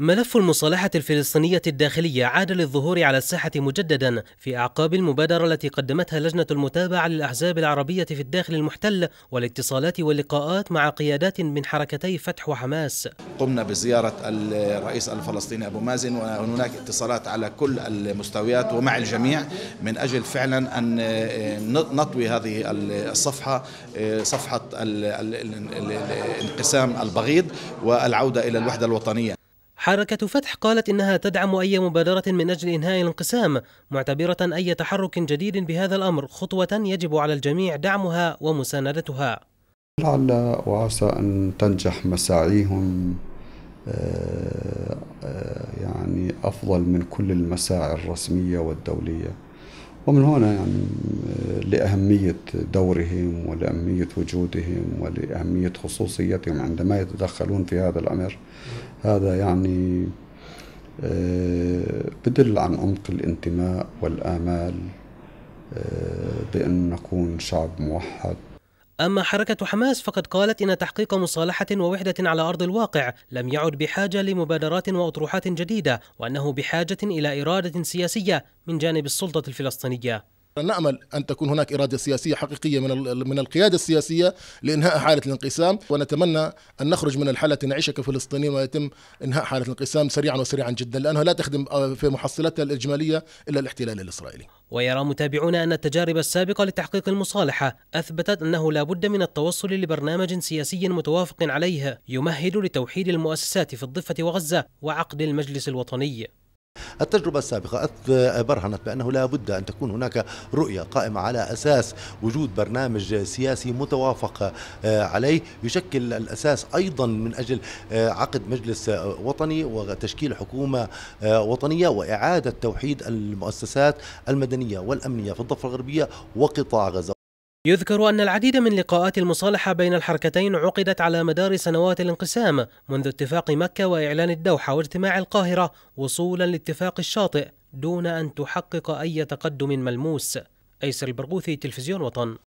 ملف المصالحة الفلسطينية الداخلية عاد للظهور على الساحة مجددا في أعقاب المبادرة التي قدمتها لجنة المتابعة للأحزاب العربية في الداخل المحتل والاتصالات واللقاءات مع قيادات من حركتي فتح وحماس قمنا بزيارة الرئيس الفلسطيني أبو مازن وهناك اتصالات على كل المستويات ومع الجميع من أجل فعلا أن نطوي هذه الصفحة صفحة الانقسام البغيض والعودة إلى الوحدة الوطنية حركة فتح قالت إنها تدعم أي مبادرة من أجل إنهاء الانقسام، معتبرة أي تحرك جديد بهذا الأمر خطوة يجب على الجميع دعمها ومساندتها. لعل وعسى أن تنجح مساعيهم آه، آه، يعني أفضل من كل المساعي الرسمية والدولية. ومن هنا يعني آه، لأهمية دورهم ولأهمية وجودهم ولأهمية خصوصيتهم عندما يتدخلون في هذا الأمر هذا يعني آه، بدل عن عمق الانتماء والآمال آه، بأن نكون شعب موحد أما حركة حماس فقد قالت إن تحقيق مصالحة ووحدة على أرض الواقع لم يعد بحاجة لمبادرات وأطروحات جديدة وأنه بحاجة إلى إرادة سياسية من جانب السلطة الفلسطينية نامل أن تكون هناك إرادة سياسية حقيقية من من القيادة السياسية لإنهاء حالة الانقسام ونتمنى أن نخرج من الحالة نعيشها كفلسطينيين ويتم إنهاء حالة الانقسام سريعا وسريعا جدا لأنها لا تخدم في محصلتها الإجمالية إلا الاحتلال الإسرائيلي ويرى متابعون أن التجارب السابقة لتحقيق المصالحة أثبتت أنه لا بد من التوصل لبرنامج سياسي متوافق عليه يمهد لتوحيد المؤسسات في الضفة وغزة وعقد المجلس الوطني التجربة السابقة برهنت بأنه لا بد أن تكون هناك رؤية قائمة على أساس وجود برنامج سياسي متوافق آه، عليه يشكل الأساس أيضا من أجل آه، عقد مجلس آه، وطني وتشكيل حكومة وطنية وإعادة توحيد المؤسسات المدنية والأمنية في الضفة الغربية وقطاع غزة يذكر أن العديد من لقاءات المصالحة بين الحركتين عقدت على مدار سنوات الانقسام منذ اتفاق مكة وإعلان الدوحة واجتماع القاهرة وصولا لاتفاق الشاطئ دون أن تحقق أي تقدم ملموس أيسر البرغوثي تلفزيون وطن